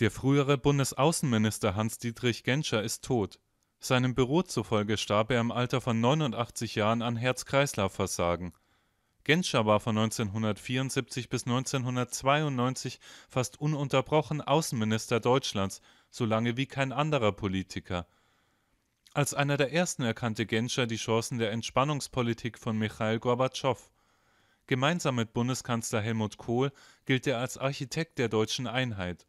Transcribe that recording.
Der frühere Bundesaußenminister Hans-Dietrich Genscher ist tot. Seinem Büro zufolge starb er im Alter von 89 Jahren an Herz-Kreislauf-Versagen. Genscher war von 1974 bis 1992 fast ununterbrochen Außenminister Deutschlands, so lange wie kein anderer Politiker. Als einer der ersten erkannte Genscher die Chancen der Entspannungspolitik von Michail Gorbatschow. Gemeinsam mit Bundeskanzler Helmut Kohl gilt er als Architekt der deutschen Einheit